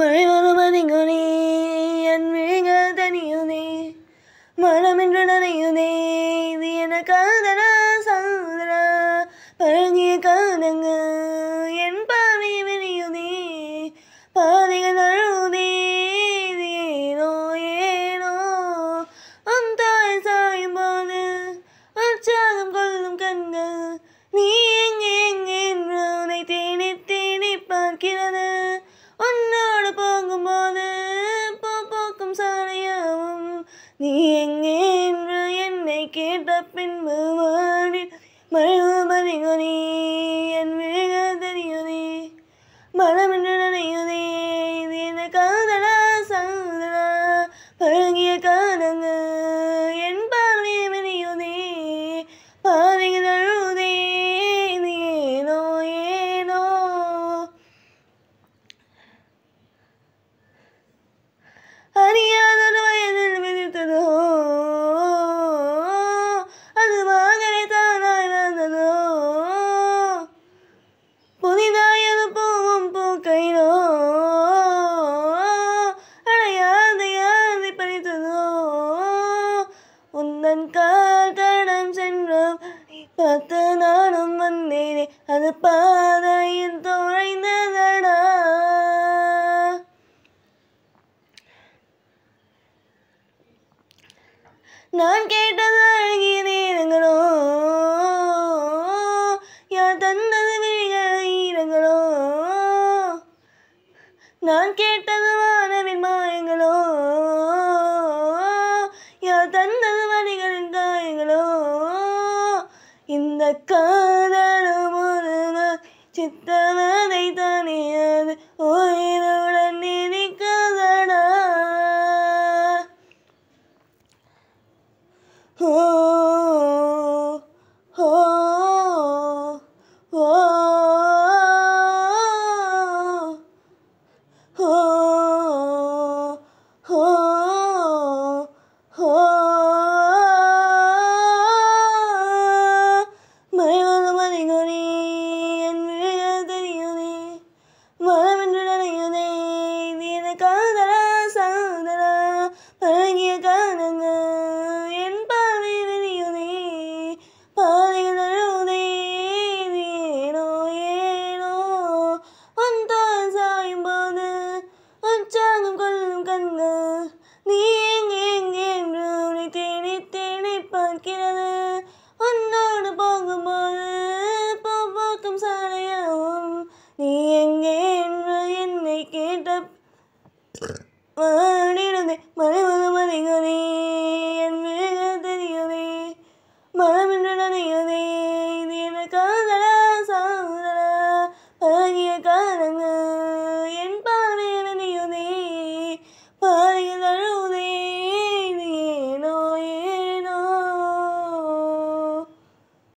மழை வருவதிங்குனே என் விழிகள் தனியுதே மனமென்று நனையுதே இது என காதலா நீ எங்கே என்று என்னை கேட்ட பின்பு வானில் மழை பதிகுனி என் விழிகள் தெரியுனி மனம் என்று நான் கேட்டது அழகிறீரங்களோ யார் தந்தது விழிகளோ நான் கேட்டது வானவின் மாயங்களோ யார் தந்தது மணிகளின் காயங்களோ இந்த காதலும் ஒரு சித்தமதை தானே அது மழையிடந்தே மழை மகமதிகதே